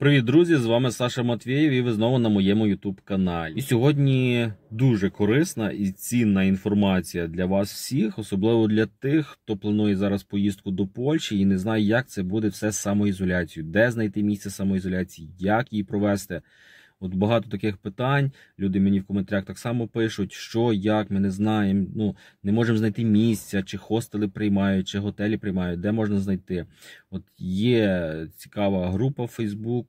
Привіт, друзі! З вами Саша Матвєєв і ви знову на моєму Ютуб каналі. І сьогодні дуже корисна і цінна інформація для вас всіх, особливо для тих, хто планує зараз поїздку до Польщі і не знає, як це буде все з самоізоляцією, де знайти місце самоізоляції, як її провести. От багато таких питань. Люди мені в коментарях так само пишуть, що, як, ми не знаємо. Ну, не можемо знайти місця, чи хостели приймають, чи готелі приймають, де можна знайти. От є цікава група в Facebook.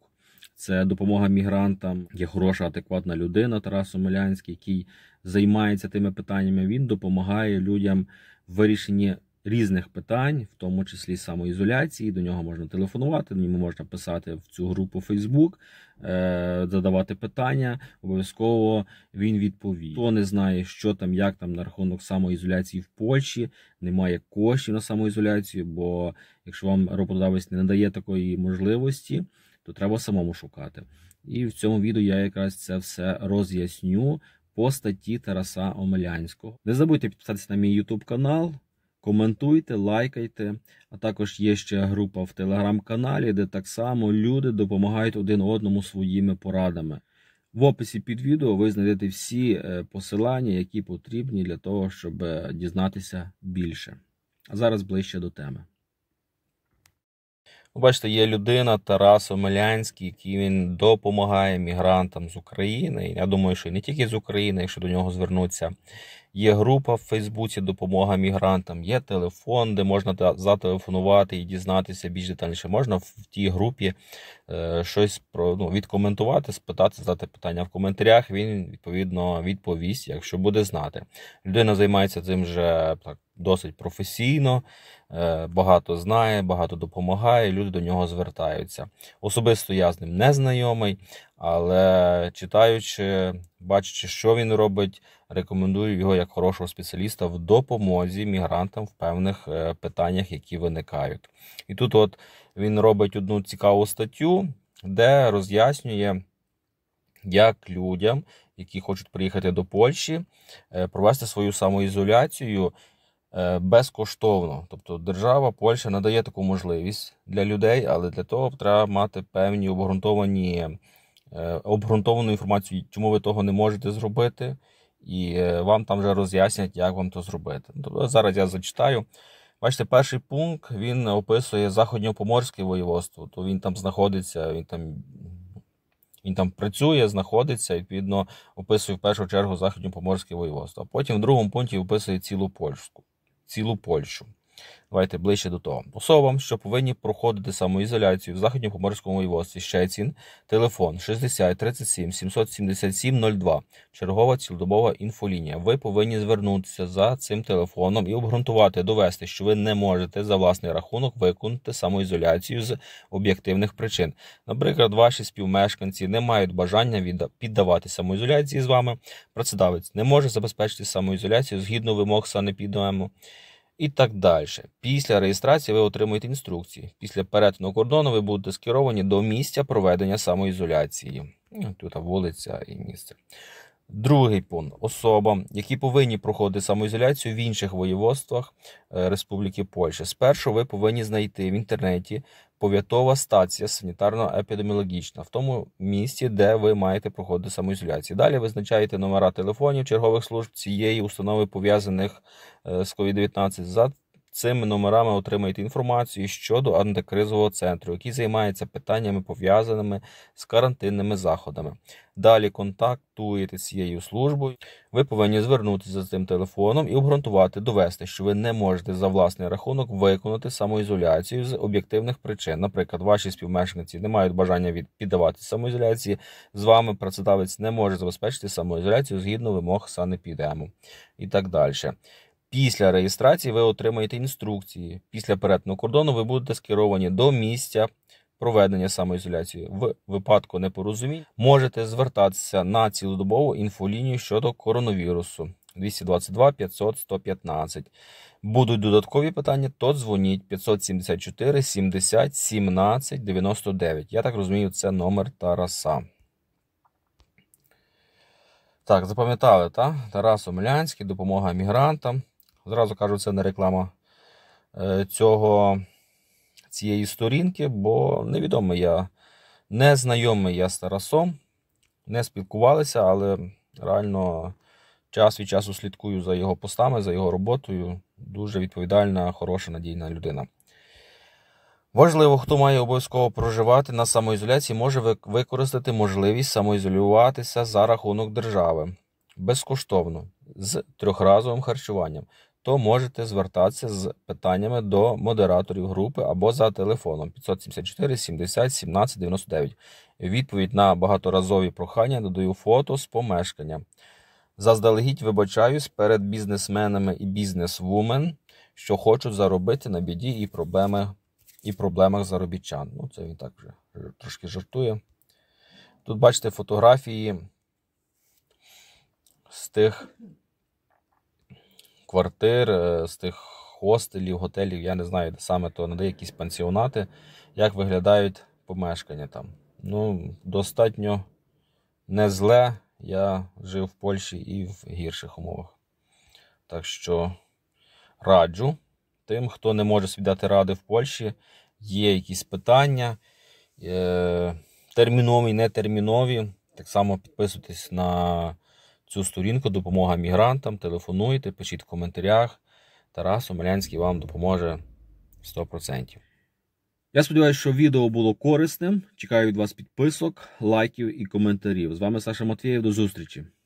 Це допомога мігрантам. Є хороша, адекватна людина Тарас Омелянський, який займається тими питаннями. Він допомагає людям в вирішенні різних питань, в тому числі самоізоляції. До нього можна телефонувати, до нього можна писати в цю групу Facebook, е, задавати питання. Обов'язково він відповість. Хто не знає, що там, як там на рахунок самоізоляції в Польщі, немає коштів на самоізоляцію, бо якщо вам роботодавець не надає такої можливості, то треба самому шукати. І в цьому відео я якраз це все роз'ясню по статті Тараса Омелянського. Не забудьте підписатися на мій YouTube канал. Коментуйте, лайкайте, а також є ще група в телеграм-каналі, де так само люди допомагають один одному своїми порадами. В описі під відео ви знайдете всі е, посилання, які потрібні для того, щоб е, дізнатися більше. А зараз ближче до теми. Ви Бачите, є людина Тарас Омелянський, який він допомагає мігрантам з України. Я думаю, що не тільки з України, якщо до нього звернуться. Є група в Фейсбуці Допомога мігрантам, є телефон, де можна зателефонувати і дізнатися більш детальніше. Можна в тій групі е, щось про ну, відкоментувати, спитати, задати питання в коментарях. Він відповідно відповість, якщо буде знати. Людина займається цим вже так досить професійно, е, багато знає, багато допомагає. Люди до нього звертаються. Особисто я з ним не знайомий, але читаючи, бачачи, що він робить, рекомендую його як хорошого спеціаліста в допомозі мігрантам в певних е, питаннях, які виникають. І тут, от він робить одну цікаву статтю, де роз'яснює, як людям, які хочуть приїхати до Польщі, е, провести свою самоізоляцію. Е, безкоштовно, тобто держава Польща надає таку можливість для людей, але для того треба мати певні обґрунтовані Е, обґрунтовану інформацію, чому ви того не можете зробити, і е, вам там вже роз'яснять, як вам то зробити. Тобто зараз я зачитаю. Бачите, перший пункт він описує Західньопоморське воєводство. То він там знаходиться, він там він там працює, знаходиться, відповідно, описує в першу чергу Західньопоморське воєводство. А Потім в другому пункті описує цілу Польщу. Цілу Польщу. Давайте ближче до того. Особам, що повинні проходити самоізоляцію в Західньопоморському воєводстві цін. телефон 60 37 777 02, чергова цілодобова інфолінія. Ви повинні звернутися за цим телефоном і обґрунтувати, довести, що ви не можете за власний рахунок виконати самоізоляцію з об'єктивних причин. Наприклад, ваші співмешканці не мають бажання піддавати самоізоляції з вами. Працедавець не може забезпечити самоізоляцію згідно вимог санепідему і так далі. Після реєстрації ви отримуєте інструкції. Після перетину кордону ви будете скеровані до місця проведення самоізоляції. Ну, тут вулиця і місце. Другий пункт особам, які повинні проходити самоізоляцію в інших воєводствах е, Республіки Польща. Спершу ви повинні знайти в інтернеті повітова стація санітарно-епідеміологічна в тому місці, де ви маєте проходити самоізоляцію. Далі визначаєте номера телефонів чергових служб цієї установи пов'язаних е, з COVID-19 за Цими номерами отримаєте інформацію щодо антикризового центру, який займається питаннями, пов'язаними з карантинними заходами. Далі контактуєте з цією службою. Ви повинні звернутися за цим телефоном і обґрунтувати, довести, що ви не можете за власний рахунок виконати самоізоляцію з об'єктивних причин. Наприклад, ваші співмешканці не мають бажання від піддавати самоізоляції. З вами працедавець не може забезпечити самоізоляцію згідно вимог санепідему і так далі. Після реєстрації ви отримаєте інструкції. Після перетину кордону ви будете скеровані до місця проведення самоізоляції. В випадку непорозумінь можете звертатися на цілодобову інфолінію щодо коронавірусу 222 500 115. Будуть додаткові питання, то дзвоніть 574 70 17 99. Я так розумію, це номер Тараса. Так, запам'ятали, так? Тарас Омелянський, допомога мігрантам. Зразу кажу, це не реклама е, цього, цієї сторінки, бо невідомо я не знайомий я з Тарасом, не спілкувалися, але реально час від часу слідкую за його постами, за його роботою. Дуже відповідальна, хороша, надійна людина. Важливо, хто має обов'язково проживати на самоізоляції, може використати можливість самоізолюватися за рахунок держави безкоштовно з трьохразовим харчуванням то можете звертатися з питаннями до модераторів групи або за телефоном 574 70 17 99. Відповідь на багаторазові прохання додаю фото з помешкання. Заздалегідь вибачаюсь перед бізнесменами і бізнесвумен, що хочуть заробити на біді і проблеми, і проблемах заробітчан. Ну, це він так вже трошки жартує. Тут бачите фотографії з тих квартир, е, з тих хостелів, готелів, я не знаю, де саме то на якісь пансіонати, як виглядають помешкання там. Ну, достатньо не зле. Я жив в Польщі і в гірших умовах. Так що раджу тим, хто не може свідати ради в Польщі, є якісь питання е, термінові, нетермінові. Так само підписуйтесь на цю сторінку допомога мігрантам. Телефонуйте, пишіть в коментарях. Тарас Омелянський вам допоможе 100%. Я сподіваюся, що відео було корисним. Чекаю від вас підписок, лайків і коментарів. З вами Саша Матвієв. До зустрічі!